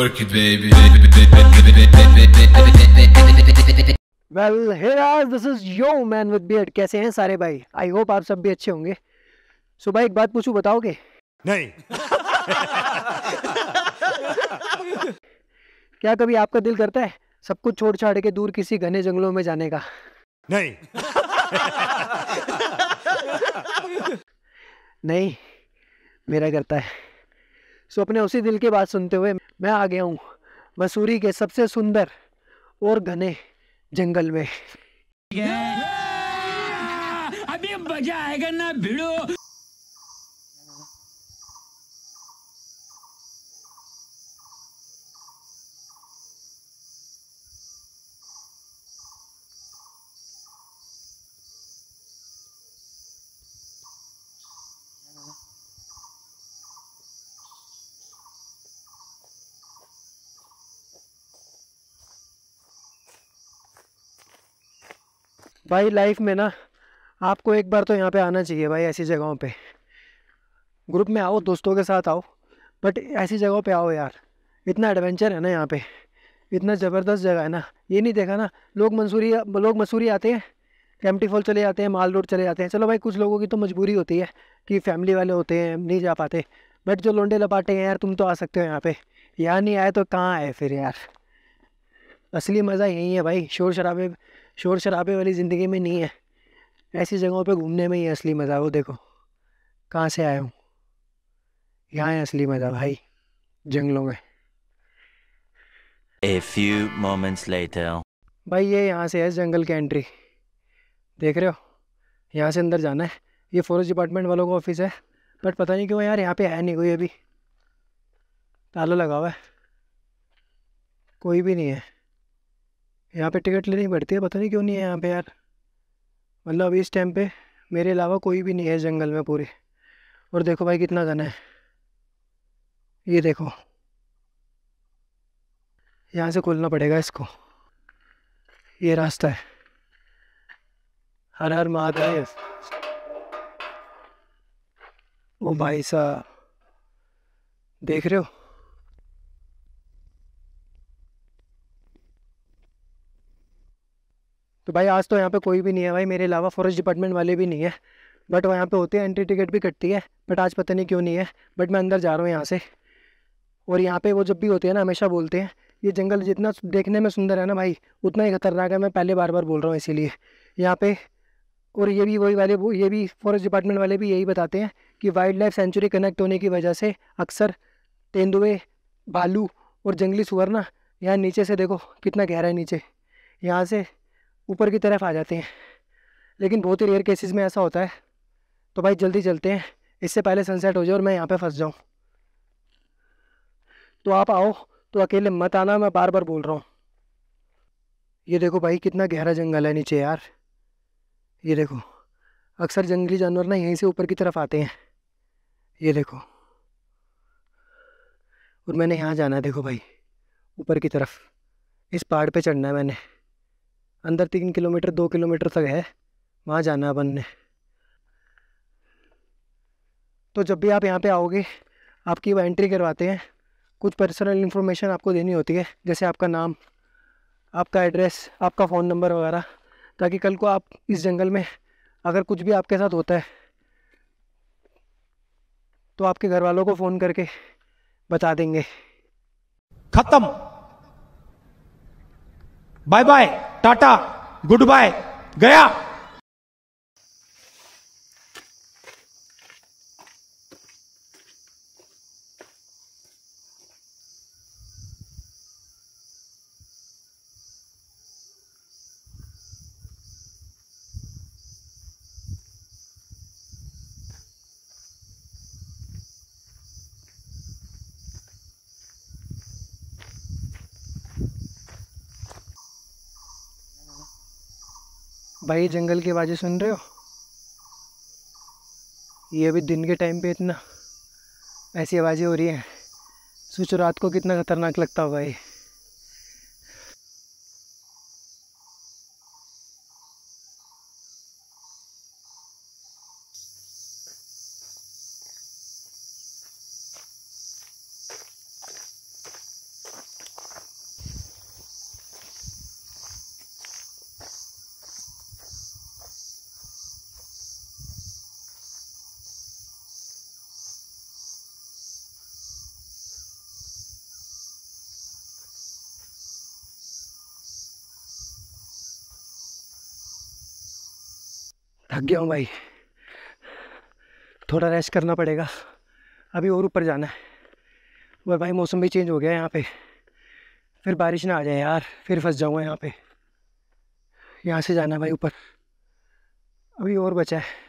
Work it, baby. Well, here are, this is Yo Man with Beard. कैसे हैं सारे भाई आई होप आप सब भी अच्छे होंगे सुबह एक बात पूछू बताओगे नहीं क्या कभी आपका दिल करता है सब कुछ छोड़ छाड़ के दूर किसी घने जंगलों में जाने का नहीं नहीं मेरा करता है सो अपने उसी दिल की बात सुनते हुए मैं आ गया हूँ मसूरी के सबसे सुंदर और घने जंगल में अभी मजा आएगा ना भिड़ो भाई लाइफ में ना आपको एक बार तो यहाँ पे आना चाहिए भाई ऐसी जगहों पे ग्रुप में आओ दोस्तों के साथ आओ बट ऐसी जगहों पे आओ यार इतना एडवेंचर है ना यहाँ पे इतना ज़बरदस्त जगह है ना ये नहीं देखा ना लोग मंसूरी लोग मसूरी आते हैं कैम्पटी फॉल चले जाते हैं माल रोड चले जाते हैं चलो भाई कुछ लोगों की तो मजबूरी होती है कि फैमिली वाले होते हैं नहीं जा पाते बट जो लोंडे लपाटे हैं यार तुम तो आ सकते हो यहाँ पे यहाँ नहीं आए तो कहाँ आए फिर यार असली मज़ा यही है भाई शोर शराबे शोर शराबे वाली ज़िंदगी में नहीं है ऐसी जगहों पे घूमने में ही असली मज़ा वो देखो कहाँ से आया हूँ यहाँ है असली मज़ा भाई जंगलों में A few moments later. भाई ये यहाँ से है जंगल की एंट्री देख रहे हो यहाँ से अंदर जाना है ये फॉरेस्ट डिपार्टमेंट वालों का ऑफिस है बट पता नहीं क्यों यार यहाँ पे है नहीं कोई अभी ताला लगा हुआ है कोई भी नहीं है यहाँ पे टिकट लेनी पड़ती है पता नहीं क्यों नहीं है यहाँ पे यार मतलब अभी इस टाइम पे मेरे अलावा कोई भी नहीं है जंगल में पूरे और देखो भाई कितना घना है ये देखो यहाँ से खोलना पड़ेगा इसको ये रास्ता है हर हर महादेव ओ भाई साहब देख रहे हो तो भाई आज तो यहाँ पे कोई भी नहीं है भाई मेरे अलावा फॉरेस्ट डिपार्टमेंट वाले भी नहीं है बट यहाँ पे होते हैं एंट्री टिकट भी कटती है बट आज पता नहीं क्यों नहीं है बट मैं अंदर जा रहा हूँ यहाँ से और यहाँ पे वो जब भी होते हैं ना हमेशा बोलते हैं ये जंगल जितना देखने में सुंदर है ना भाई उतना ही खतरनाक है मैं पहले बार बार बोल रहा हूँ इसीलिए यहाँ पे और ये भी वही वाले ये भी फॉरेस्ट डिपार्टमेंट वाले भी यही बताते हैं कि वाइल्ड लाइफ सेंचुरी कनेक्ट होने की वजह से अक्सर तेंदुए भालू और जंगली सुअर ना यहाँ नीचे से देखो कितना गहरा है नीचे यहाँ से ऊपर की तरफ आ जाते हैं लेकिन बहुत ही रेयर केसेस में ऐसा होता है तो भाई जल्दी चलते हैं इससे पहले सनसेट हो जाए और मैं यहाँ पे फंस जाऊँ तो आप आओ तो अकेले मत आना मैं बार बार बोल रहा हूँ ये देखो भाई कितना गहरा जंगल है नीचे यार ये देखो अक्सर जंगली जानवर ना यहीं से ऊपर की तरफ आते हैं ये देखो और मैंने यहाँ जाना है देखो भाई ऊपर की तरफ इस पहाड़ पे चढ़ना है मैंने अंदर तीन किलोमीटर दो किलोमीटर तक है वहाँ जाना अपन ने तो जब भी आप यहाँ पे आओगे आपकी वो एंट्री करवाते हैं कुछ पर्सनल इन्फॉर्मेशन आपको देनी होती है जैसे आपका नाम आपका एड्रेस आपका फ़ोन नंबर वगैरह ताकि कल को आप इस जंगल में अगर कुछ भी आपके साथ होता है तो आपके घर वालों को फ़ोन करके बता देंगे ख़त्म बाय बाय टाटा गुड बाय गया भाई जंगल की आवाज़ें सुन रहे हो ये अभी दिन के टाइम पे इतना ऐसी आवाज़ें हो रही हैं सोचो रात को कितना ख़तरनाक लगता होगा ये थक गया हूँ भाई थोड़ा रेस्ट करना पड़ेगा अभी और ऊपर जाना है और भाई मौसम भी चेंज हो गया यहाँ पे फिर बारिश ना आ जाए यार फिर फंस जाऊँगा यहाँ पे यहाँ से जाना है भाई ऊपर अभी और बचा है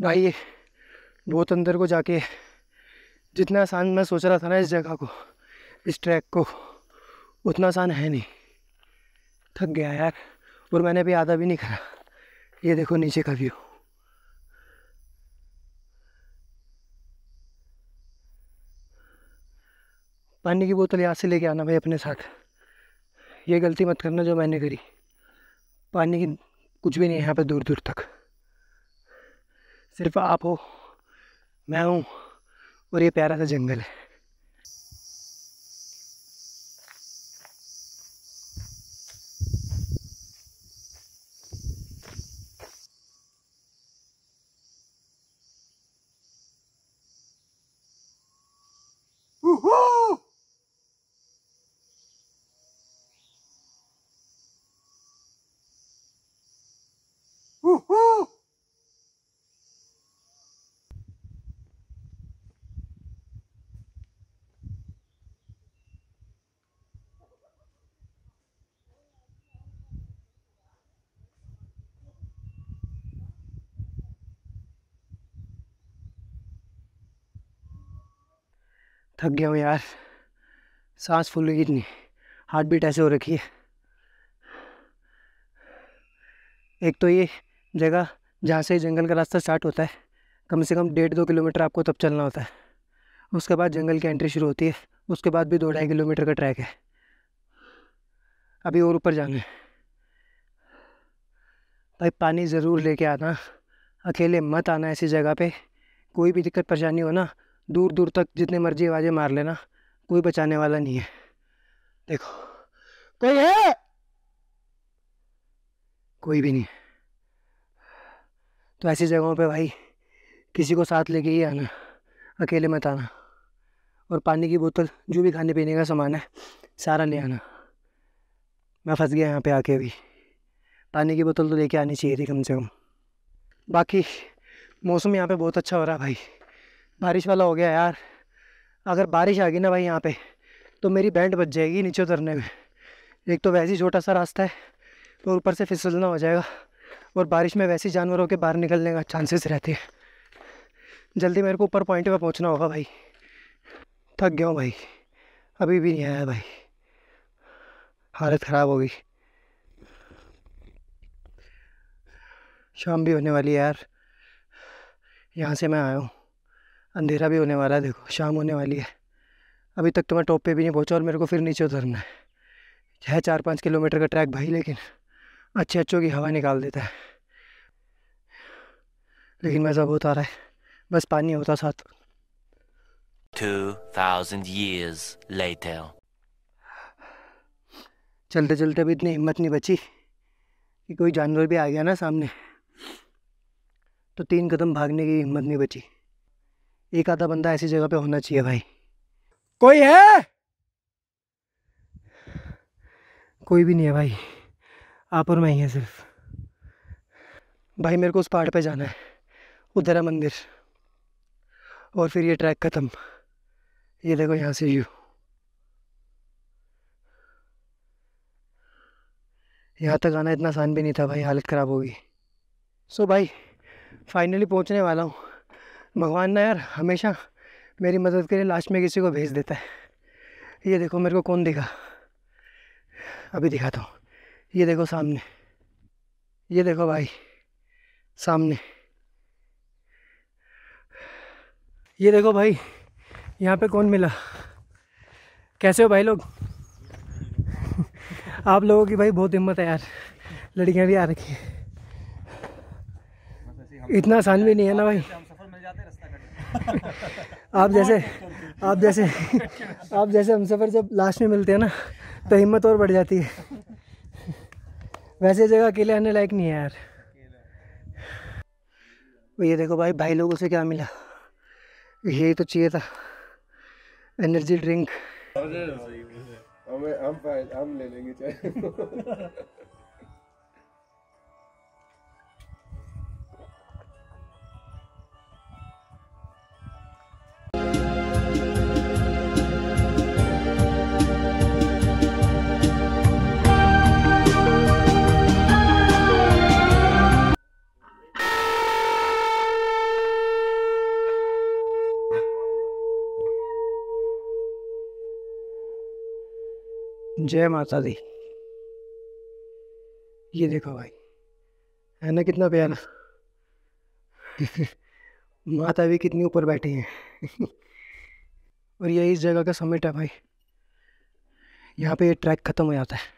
भाई बहुत अंदर को जाके जितना आसान मैं सोच रहा था ना इस जगह को इस ट्रैक को उतना आसान है नहीं थक गया यार और मैंने अभी आधा भी नहीं करा ये देखो नीचे का व्यू पानी की बोतल यहाँ से लेके आना भाई अपने साथ ये गलती मत करना जो मैंने करी पानी की कुछ भी नहीं है यहाँ पर दूर दूर तक सिर्फ आप हो मैं हूँ और ये प्यारा सा जंगल है थक गया हूँ यार सांस फूल हुई इतनी हार्ट बीट ऐसे हो रखी है एक तो ये जगह जहाँ से जंगल का रास्ता स्टार्ट होता है कम से कम डेढ़ दो किलोमीटर आपको तब चलना होता है उसके बाद जंगल की एंट्री शुरू होती है उसके बाद भी दो ढाई किलोमीटर का ट्रैक है अभी और ऊपर जाना है भाई पानी ज़रूर लेके आना अकेले मत आना ऐसी जगह पे कोई भी दिक्कत परेशानी हो ना दूर दूर तक जितने मर्जी आवाज़ें मार लेना कोई बचाने वाला नहीं है देखो कोई है कोई भी नहीं तो ऐसी जगहों पे भाई किसी को साथ लेके ही आना अकेले मत आना और पानी की बोतल जो भी खाने पीने का सामान है सारा ले आना मैं फंस गया यहाँ पे आके अभी पानी की बोतल तो लेके आनी चाहिए थी कम से कम बाकी मौसम यहाँ पे बहुत अच्छा हो रहा है भाई बारिश वाला हो गया यार अगर बारिश आ गई ना भाई यहाँ पे तो मेरी बैंड बच जाएगी नीचे उतरने में एक तो वैसे ही छोटा सा रास्ता है और तो ऊपर से फिसलना हो जाएगा और बारिश में वैसे ही जानवरों के बाहर निकलने का चांसेस रहते हैं जल्दी मेरे को ऊपर पॉइंट पर पहुँचना होगा भाई थक गया हूँ भाई अभी भी नहीं आया भाई हालत ख़राब हो गई शाम भी होने वाली है यार यहाँ से मैं आया हूँ अंधेरा भी होने वाला है देखो शाम होने वाली है अभी तक तो मैं टॉप पे भी नहीं पहुंचा और मेरे को फिर नीचे उतरना है है चार पाँच किलोमीटर का ट्रैक भाई लेकिन अच्छे अच्छों की हवा निकाल देता है लेकिन मज़ा बहुत आ रहा है बस पानी होता साथ चलते चलते अभी इतनी हिम्मत नहीं बची कि कोई जानवर भी आ गया ना सामने तो तीन कदम भागने की हिम्मत नहीं बची एक आधा बंदा ऐसी जगह पे होना चाहिए भाई कोई है कोई भी नहीं है भाई आप और मैं ही है सिर्फ भाई मेरे को उस पहाड़ पे जाना है उधर है मंदिर और फिर ये ट्रैक ख़त्म ये देखो यहाँ से यू यहाँ तक आना इतना आसान भी नहीं था भाई हालत ख़राब होगी सो so भाई फाइनली पहुँचने वाला हूँ भगवान ना यार हमेशा मेरी मदद के लिए लास्ट में किसी को भेज देता है ये देखो मेरे को कौन दिखा अभी दिखाता हूँ ये देखो सामने ये देखो भाई सामने ये देखो भाई यहाँ पे कौन मिला कैसे हो भाई लोग आप लोगों की भाई बहुत हिम्मत है यार लड़कियाँ भी आ रखी है इतना आसान भी नहीं है ना भाई आप जैसे आप जैसे आप जैसे हम सफ़र जब लास्ट में मिलते हैं ना तो हिम्मत और बढ़ जाती है वैसे जगह अकेले आने लायक नहीं है यार ये देखो भाई भाई लोगों से क्या मिला यही तो चाहिए था एनर्जी ड्रिंक हम हम ले लेंगे चाहे जय माता दी ये देखो भाई है ना कितना प्यारा माता भी कितनी ऊपर बैठी हैं और यही इस जगह का समिट है भाई यहाँ पे ये ट्रैक ख़त्म हो जाता है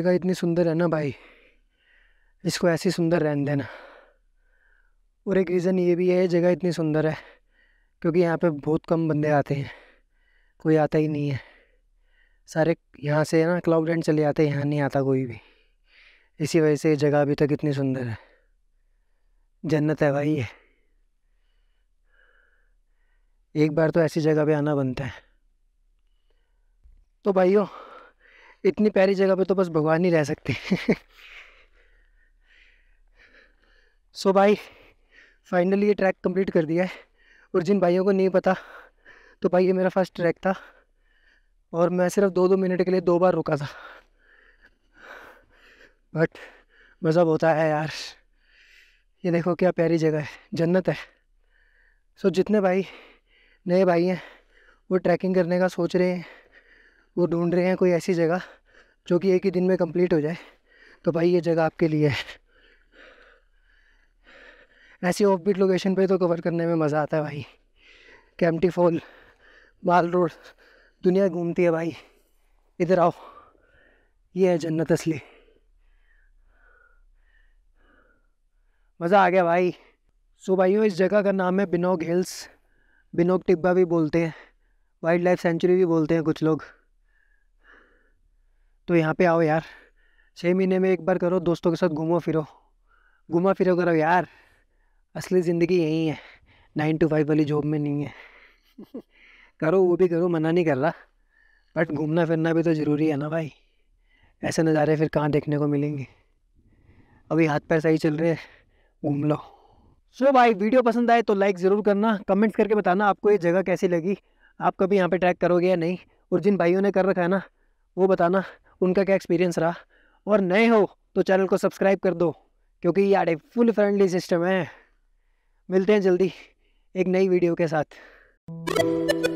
जगह इतनी सुंदर है ना भाई इसको ऐसी सुंदर रहने देना और एक रीज़न ये भी है ये जगह इतनी सुंदर है क्योंकि यहाँ पे बहुत कम बंदे आते हैं कोई आता ही नहीं है सारे यहाँ से ना क्लाउड एंड चले जाते हैं यहाँ नहीं आता कोई भी इसी वजह से जगह अभी तक इतनी सुंदर है जन्नत है भाई है एक बार तो ऐसी जगह पे आना बनता है तो भाइयों इतनी प्यारी जगह पे तो बस भगवान ही रह सकते हैं सो so भाई फाइनली ये ट्रैक कंप्लीट कर दिया है और जिन भाइयों को नहीं पता तो भाई ये मेरा फर्स्ट ट्रैक था और मैं सिर्फ दो दो मिनट के लिए दो बार रुका था बट मज़ा बहुत है यार ये देखो क्या प्यारी जगह है जन्नत है सो so, जितने भाई नए भाई हैं वो ट्रैकिंग करने का सोच रहे हैं वो ढूंढ रहे हैं कोई ऐसी जगह जो कि एक ही दिन में कंप्लीट हो जाए तो भाई ये जगह आपके लिए है ऐसी ऑफ बीट लोकेशन पे तो कवर करने में मज़ा आता है भाई कैम्टी फॉल बाल रोड दुनिया घूमती है भाई इधर आओ ये है जन्नत असली मज़ा आ गया भाई सो भाइयों इस जगह का नाम है बिनोग हिल्स बिनोग टिब्बा भी बोलते हैं वाइल्ड लाइफ सेंचुरी भी बोलते हैं कुछ लोग तो यहाँ पे आओ यार छः महीने में एक बार करो दोस्तों के साथ घूमो फिरो घूमा फिरो करो यार असली ज़िंदगी यही है नाइन टू फाइव वाली जॉब में नहीं है करो वो भी करो मना नहीं कर रहा बट घूमना फिरना भी तो ज़रूरी है ना भाई ऐसे नज़ारे फिर कहाँ देखने को मिलेंगे अभी हाथ पैर सही चल रहे हैं घूम लो सो so भाई वीडियो पसंद आए तो लाइक ज़रूर करना कमेंट करके बताना आपको ये जगह कैसी लगी आप कभी यहाँ पे ट्रैक करोगे या नहीं और जिन भाइयों ने कर रखा है ना वो बताना उनका क्या एक्सपीरियंस रहा और नए हो तो चैनल को सब्सक्राइब कर दो क्योंकि यार एक फुल फ्रेंडली सिस्टम है मिलते हैं जल्दी एक नई वीडियो के साथ